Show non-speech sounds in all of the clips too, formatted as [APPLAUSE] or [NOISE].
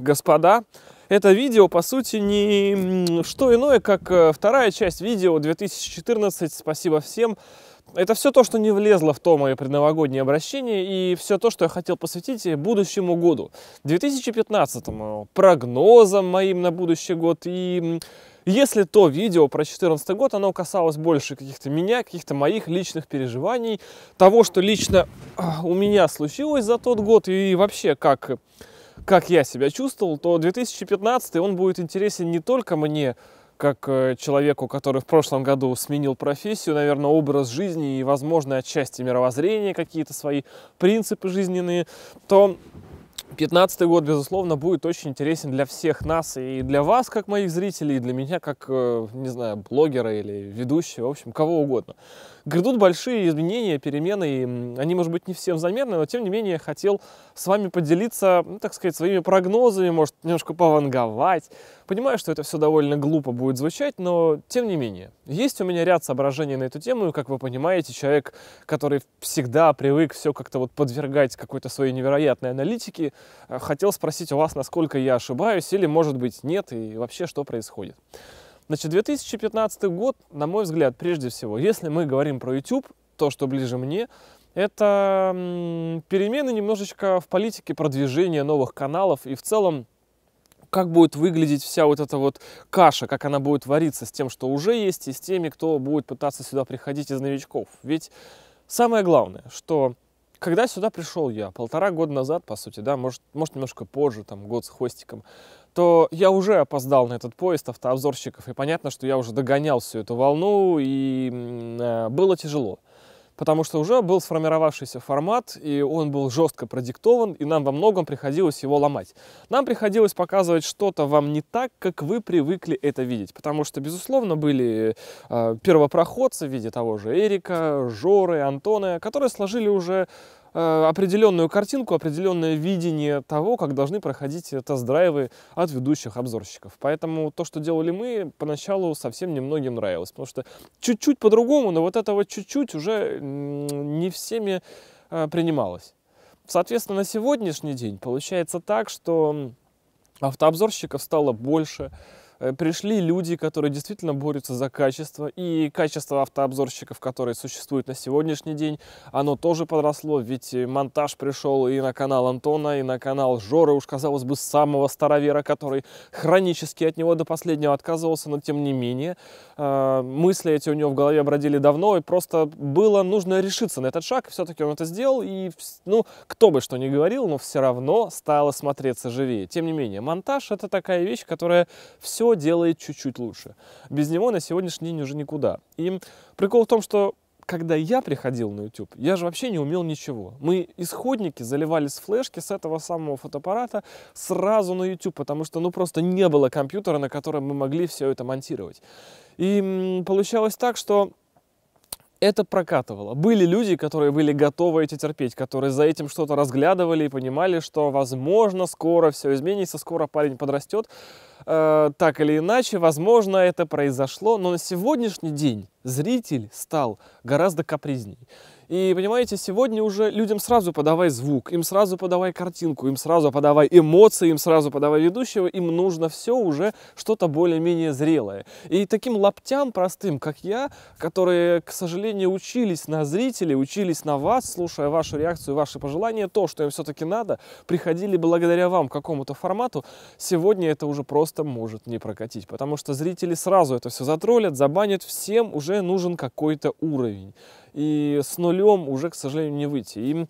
господа, это видео, по сути, не что иное, как э, вторая часть видео 2014. Спасибо всем. Это все то, что не влезло в то мое предновогоднее обращение и все то, что я хотел посвятить э, будущему году, 2015, прогнозам моим на будущий год. И если то видео про 2014 год, оно касалось больше каких-то меня, каких-то моих личных переживаний, того, что лично а, у меня случилось за тот год и вообще как как я себя чувствовал, то 2015 он будет интересен не только мне, как э, человеку, который в прошлом году сменил профессию, наверное, образ жизни и, возможно, отчасти мировоззрения, какие-то свои принципы жизненные, то 2015 год, безусловно, будет очень интересен для всех нас, и для вас, как моих зрителей, и для меня, как, э, не знаю, блогера или ведущего, в общем, кого угодно. Грядут большие изменения, перемены, и они, может быть, не всем заметны, но, тем не менее, хотел с вами поделиться, ну, так сказать, своими прогнозами, может, немножко пованговать. Понимаю, что это все довольно глупо будет звучать, но, тем не менее, есть у меня ряд соображений на эту тему, и, как вы понимаете, человек, который всегда привык все как-то вот подвергать какой-то своей невероятной аналитике, э, хотел спросить у вас, насколько я ошибаюсь, или, может быть, нет, и вообще, что происходит. Значит, 2015 год, на мой взгляд, прежде всего, если мы говорим про YouTube, то, что ближе мне, это перемены немножечко в политике продвижения новых каналов и в целом как будет выглядеть вся вот эта вот каша, как она будет вариться с тем, что уже есть, и с теми, кто будет пытаться сюда приходить из новичков. Ведь самое главное, что когда сюда пришел я, полтора года назад, по сути, да, может, может немножко позже, там, год с хвостиком, то я уже опоздал на этот поезд автообзорщиков, и понятно, что я уже догонял всю эту волну, и э, было тяжело потому что уже был сформировавшийся формат, и он был жестко продиктован, и нам во многом приходилось его ломать. Нам приходилось показывать что-то вам не так, как вы привыкли это видеть, потому что, безусловно, были э, первопроходцы в виде того же Эрика, Жоры, Антона, которые сложили уже Э, определенную картинку, определенное видение того, как должны проходить тест-драйвы от ведущих обзорщиков. Поэтому то, что делали мы, поначалу совсем немногим нравилось, потому что чуть-чуть по-другому, но вот этого чуть-чуть уже не всеми э, принималось. Соответственно, на сегодняшний день получается так, что автообзорщиков стало больше, Э, пришли люди, которые действительно борются за качество, и качество автообзорщиков, которые существуют на сегодняшний день, оно тоже подросло, ведь э, монтаж пришел и на канал Антона, и на канал Жоры, уж, казалось бы, самого старовера, который хронически от него до последнего отказывался, но тем не менее, э, мысли эти у него в голове бродили давно, и просто было нужно решиться на этот шаг, и все-таки он это сделал, и, ну, кто бы что ни говорил, но все равно стало смотреться живее. Тем не менее, монтаж — это такая вещь, которая все делает чуть-чуть лучше. Без него на сегодняшний день уже никуда. И прикол в том, что когда я приходил на YouTube, я же вообще не умел ничего. Мы исходники заливали с флешки с этого самого фотоаппарата сразу на YouTube, потому что ну просто не было компьютера, на котором мы могли все это монтировать. И получалось так, что это прокатывало. Были люди, которые были готовы эти терпеть, которые за этим что-то разглядывали и понимали, что, возможно, скоро все изменится, скоро парень подрастет э, так или иначе, возможно, это произошло, но на сегодняшний день зритель стал гораздо капризней. И понимаете, сегодня уже людям сразу подавай звук, им сразу подавай картинку, им сразу подавай эмоции, им сразу подавай ведущего, им нужно все уже что-то более-менее зрелое. И таким лаптям простым, как я, которые, к сожалению, учились на зрителей, учились на вас, слушая вашу реакцию, ваши пожелания, то, что им все-таки надо, приходили благодаря вам к какому-то формату, сегодня это уже просто может не прокатить, потому что зрители сразу это все затроллят, забанят, всем уже нужен какой-то уровень и с нулем уже, к сожалению, не выйти. И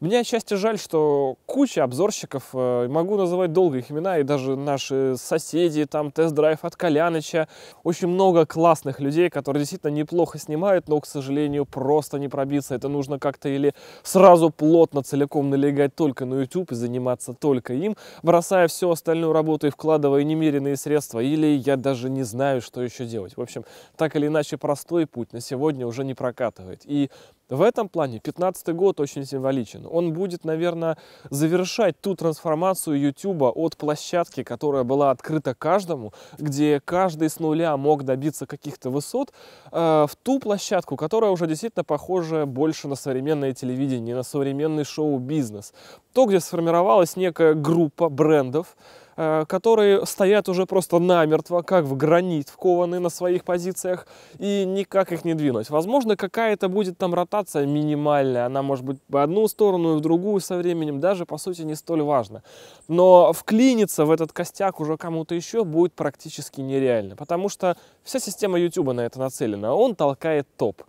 мне отчасти жаль, что куча обзорщиков, э, могу называть долго их имена, и даже наши соседи, там, тест-драйв от Коляныча, очень много классных людей, которые действительно неплохо снимают, но, к сожалению, просто не пробиться. Это нужно как-то или сразу плотно, целиком налегать только на YouTube и заниматься только им, бросая всю остальную работу и вкладывая немеренные средства, или я даже не знаю, что еще делать. В общем, так или иначе, простой путь на сегодня уже не прокатывает. И в этом плане 15 год очень символичен. Он будет, наверное, завершать ту трансформацию YouTube от площадки, которая была открыта каждому, где каждый с нуля мог добиться каких-то высот, э, в ту площадку, которая уже действительно похожа больше на современное телевидение, на современный шоу-бизнес. То, где сформировалась некая группа брендов, Э, которые стоят уже просто намертво, как в гранит, вкованы на своих позициях, и никак их не двинуть. Возможно, какая-то будет там ротация минимальная, она может быть в одну сторону и в другую со временем, даже по сути не столь важно. Но вклиниться в этот костяк уже кому-то еще будет практически нереально, потому что вся система YouTube на это нацелена, он толкает топ.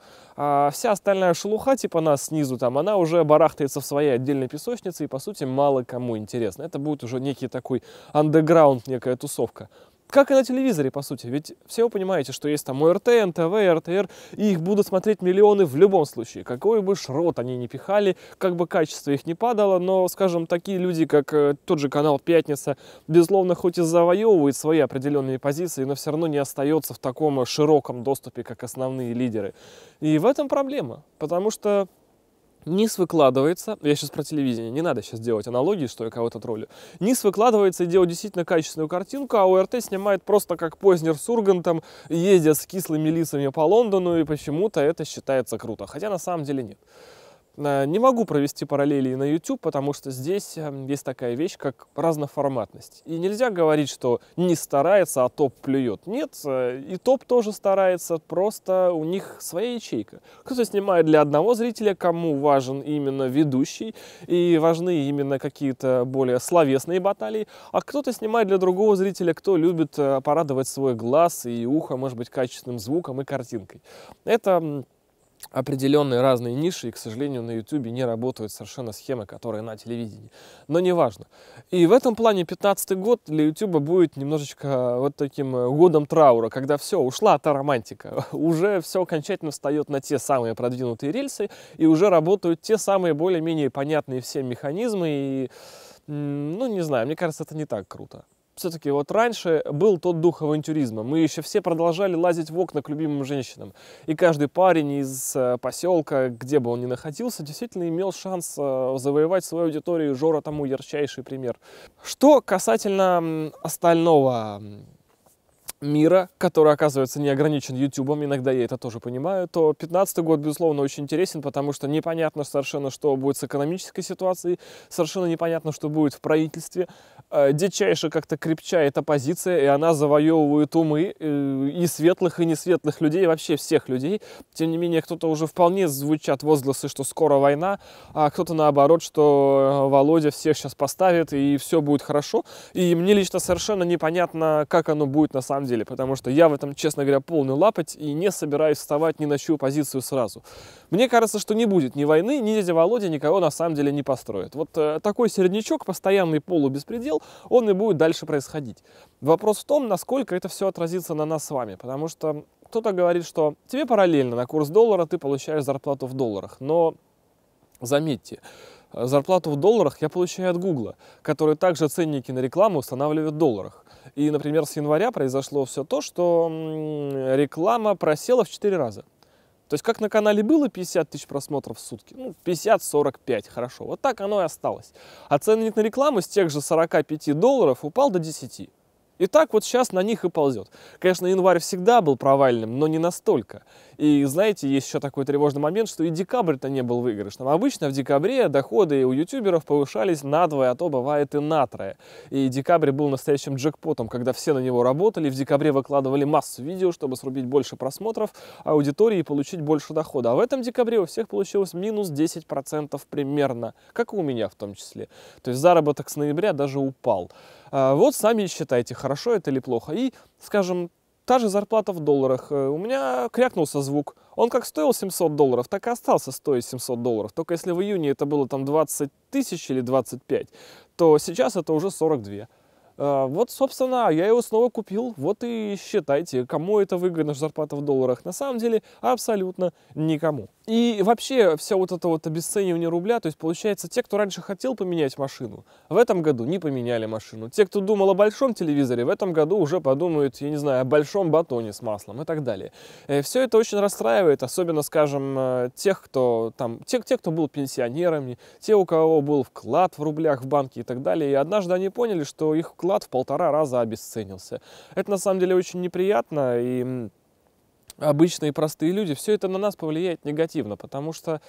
А вся остальная шелуха типа нас снизу там, она уже барахтается в своей отдельной песочнице и по сути мало кому интересно. Это будет уже некий такой андеграунд, некая тусовка. Как и на телевизоре, по сути. Ведь все вы понимаете, что есть там ОРТ, НТВ, РТР, и их будут смотреть миллионы в любом случае. Какой бы шрот они ни пихали, как бы качество их не падало, но, скажем, такие люди, как э, тот же канал «Пятница», безусловно, хоть и завоевывает свои определенные позиции, но все равно не остается в таком широком доступе, как основные лидеры. И в этом проблема, потому что низ выкладывается, я сейчас про телевидение, не надо сейчас делать аналогии, что я кого-то троллю, низ выкладывается и делает действительно качественную картинку, а ОРТ снимает просто как Познер с Ургантом, ездят с кислыми лицами по Лондону, и почему-то это считается круто, хотя на самом деле нет. Э, не могу провести параллели на YouTube, потому что здесь э, есть такая вещь, как разноформатность. И нельзя говорить, что не старается, а топ плюет. Нет, э, и топ тоже старается, просто у них своя ячейка. Кто-то снимает для одного зрителя, кому важен именно ведущий, и важны именно какие-то более словесные баталии, а кто-то снимает для другого зрителя, кто любит порадовать свой глаз и ухо, может быть, качественным звуком и картинкой. Это определенные разные ниши, и, к сожалению, на YouTube не работают совершенно схемы, которые на телевидении. Но неважно. И в этом плане 15 год для YouTube будет немножечко э, вот таким э, годом траура, когда все, ушла та романтика. [LAUGHS] Уже все окончательно встает на те самые продвинутые рельсы, и уже работают те самые более-менее понятные все механизмы, и, ну, не знаю, мне кажется, это не так круто все-таки вот раньше был тот дух авантюризма. Мы еще все продолжали лазить в окна к любимым женщинам. И каждый парень из э, поселка, где бы он ни находился, действительно имел шанс э, завоевать свою аудиторию. Жора тому ярчайший пример. Что касательно остального мира, который, оказывается, не ограничен Ютубом, иногда я это тоже понимаю, то 15 год, безусловно, очень интересен, потому что непонятно совершенно, что будет с экономической ситуацией, совершенно непонятно, что будет в правительстве, Э, дичайше как-то крепчает оппозиция, и она завоевывает умы э, и светлых, и несветлых людей, и вообще всех людей. Тем не менее, кто-то уже вполне звучат возгласы, что скоро война, а кто-то наоборот, что э, Володя всех сейчас поставит, и все будет хорошо. И мне лично совершенно непонятно, как оно будет на самом деле, потому что я в этом, честно говоря, полный лапоть и не собираюсь вставать ни на чью позицию сразу. Мне кажется, что не будет ни войны, ни дядя Володя никого на самом деле не построит. Вот такой середнячок, постоянный полубеспредел, он и будет дальше происходить. Вопрос в том, насколько это все отразится на нас с вами, потому что кто-то говорит, что тебе параллельно на курс доллара ты получаешь зарплату в долларах, но заметьте, зарплату в долларах я получаю от Гугла, который также ценники на рекламу устанавливает в долларах. И, например, с января произошло все то, что реклама просела в 4 раза. То есть, как на канале было 50 тысяч просмотров в сутки, ну, 50-45, хорошо, вот так оно и осталось. А ценник на рекламу с тех же 45 долларов упал до 10. И так вот сейчас на них и ползет. Конечно, январь всегда был провальным, но не настолько. И знаете, есть еще такой тревожный момент, что и декабрь-то не был выигрышным. Обычно в декабре доходы у ютуберов повышались на двое, а то бывает и на трое. И декабрь был настоящим джекпотом, когда все на него работали, в декабре выкладывали массу видео, чтобы срубить больше просмотров, аудитории и получить больше дохода. А в этом декабре у всех получилось минус 10% примерно, как и у меня в том числе. То есть заработок с ноября даже упал. А вот сами считайте, хорошо это или плохо. И, скажем та же зарплата в долларах. Э, у меня крякнулся звук. Он как стоил 700 долларов, так и остался стоить 700 долларов. Только если в июне это было там 20 тысяч или 25, то сейчас это уже 42. Э, вот, собственно, я его снова купил. Вот и считайте, кому это выгодно, зарплата в долларах. На самом деле, абсолютно никому. И вообще все вот это вот обесценивание рубля, то есть получается, те, кто раньше хотел поменять машину, в этом году не поменяли машину. Те, кто думал о большом телевизоре, в этом году уже подумают, я не знаю, о большом батоне с маслом и так далее. И э, все это очень расстраивает, особенно, скажем, э, тех, кто там, те, те, кто был пенсионерами, те, у кого был вклад в рублях в банке и так далее. И однажды они поняли, что их вклад в полтора раза обесценился. Это на самом деле очень неприятно и обычные простые люди, все это на нас повлияет негативно, потому что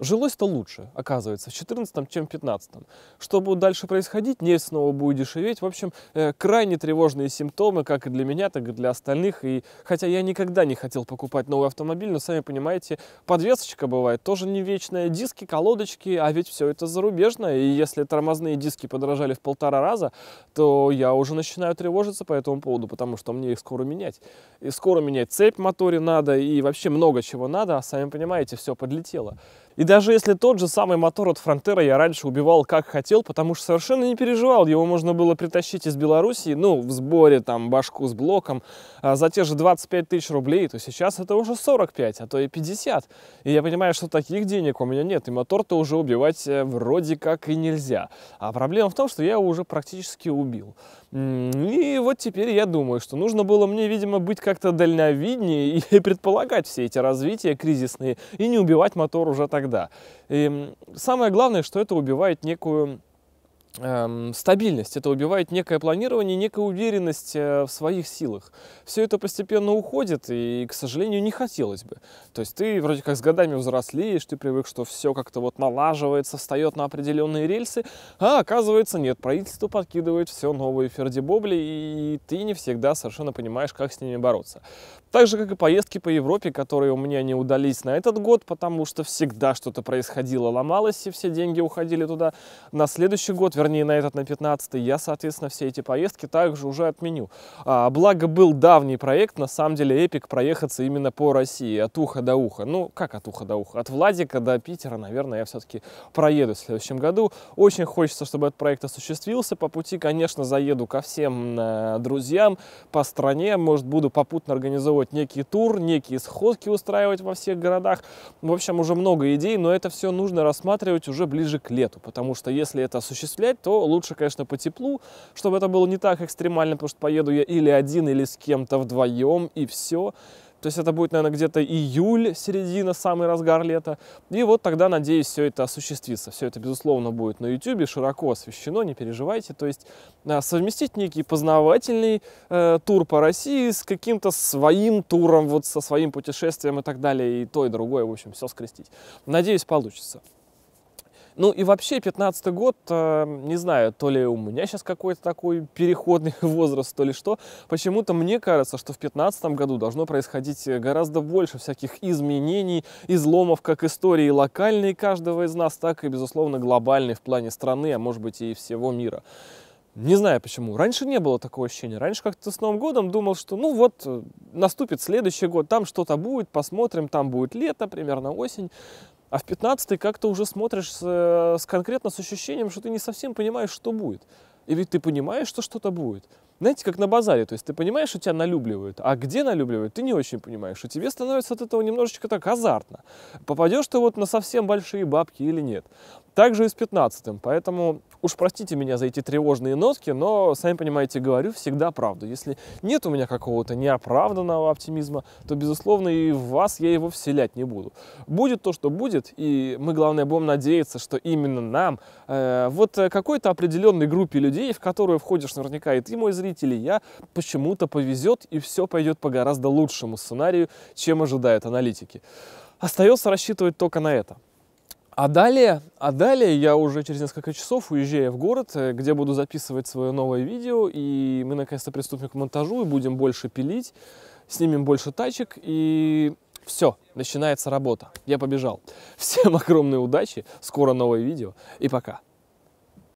Жилось-то лучше, оказывается, в 14 чем в 15 -м. Что будет дальше происходить, нефть снова будет дешеветь. В общем, э, крайне тревожные симптомы, как и для меня, так и для остальных. И хотя я никогда не хотел покупать новый автомобиль, но, сами понимаете, подвесочка бывает тоже не вечная, диски, колодочки, а ведь все это зарубежное. И если тормозные диски подорожали в полтора раза, то я уже начинаю тревожиться по этому поводу, потому что мне их скоро менять. И скоро менять цепь в моторе надо, и вообще много чего надо, а сами понимаете, все подлетело. И даже если тот же самый мотор от Фронтера я раньше убивал как хотел, потому что совершенно не переживал, его можно было притащить из Белоруссии, ну, в сборе, там, башку с блоком, а за те же 25 тысяч рублей, то сейчас это уже 45, а то и 50. И я понимаю, что таких денег у меня нет, и мотор-то уже убивать э, вроде как и нельзя. А проблема в том, что я его уже практически убил. И вот теперь я думаю, что нужно было мне, видимо, быть как-то дальновиднее [LAUGHS] и предполагать все эти развития кризисные и не убивать мотор уже тогда. И самое главное, что это убивает некую Эм, стабильность, это убивает некое планирование, некая уверенность э, в своих силах. Все это постепенно уходит, и, к сожалению, не хотелось бы. То есть ты вроде как с годами взрослеешь, ты привык, что все как-то вот налаживается, встает на определенные рельсы, а оказывается нет, правительство подкидывает все новые фердибобли, и ты не всегда совершенно понимаешь, как с ними бороться. Так же, как и поездки по Европе, которые у меня не удались на этот год, потому что всегда что-то происходило, ломалось, и все деньги уходили туда. На следующий год, вернее, вернее на этот, на 15 я, соответственно, все эти поездки также уже отменю. А, благо был давний проект, на самом деле эпик проехаться именно по России, от уха до уха. Ну, как от уха до уха? От Владика до Питера, наверное, я все-таки проеду в следующем году. Очень хочется, чтобы этот проект осуществился. По пути, конечно, заеду ко всем э, друзьям по стране, может, буду попутно организовывать некий тур, некие сходки устраивать во всех городах. В общем, уже много идей, но это все нужно рассматривать уже ближе к лету, потому что если это осуществляется, гулять, то лучше, конечно, по теплу, чтобы это было не так экстремально, потому что поеду я или один, или с кем-то вдвоем, и все. То есть это будет, наверное, где-то июль, середина, самый разгар лета. И вот тогда, надеюсь, все это осуществится. Все это, безусловно, будет на YouTube, широко освещено, не переживайте. То есть а, совместить некий познавательный э, тур по России с каким-то своим туром, вот со своим путешествием и так далее, и то, и другое, в общем, все скрестить. Надеюсь, получится. Ну и вообще 15 год, э, не знаю, то ли у меня сейчас какой-то такой переходный [LAUGHS] возраст, то ли что. Почему-то мне кажется, что в 15 году должно происходить э, гораздо больше всяких изменений, изломов как истории локальной каждого из нас, так и, безусловно, глобальной в плане страны, а может быть и всего мира. Не знаю почему. Раньше не было такого ощущения. Раньше как-то с Новым годом думал, что ну вот э, наступит следующий год, там что-то будет, посмотрим, там будет лето, примерно осень. А в 15 как-то уже смотришь с, э, с конкретно с ощущением, что ты не совсем понимаешь, что будет. И ведь ты понимаешь, что что-то будет знаете, как на базаре, то есть ты понимаешь, что тебя налюбливают, а где налюбливают, ты не очень понимаешь, и тебе становится от этого немножечко так азартно. Попадешь ты вот на совсем большие бабки или нет. Также и с 15-м, поэтому уж простите меня за эти тревожные нотки, но, сами понимаете, говорю всегда правду. Если нет у меня какого-то неоправданного оптимизма, то, безусловно, и в вас я его вселять не буду. Будет то, что будет, и мы, главное, будем надеяться, что именно нам, э, вот э, какой-то определенной группе людей, в которую входишь наверняка и ты, мой зритель, выживет или я, почему-то повезет и все пойдет по гораздо лучшему сценарию, чем ожидают аналитики. Остается рассчитывать только на это. А далее, а далее я уже через несколько часов уезжаю в город, э, где буду записывать свое новое видео, и мы наконец-то приступим к монтажу и будем больше пилить, снимем больше тачек, и все, начинается работа. Я побежал. Всем [LAUGHS] огромной удачи, скоро новое видео, и пока.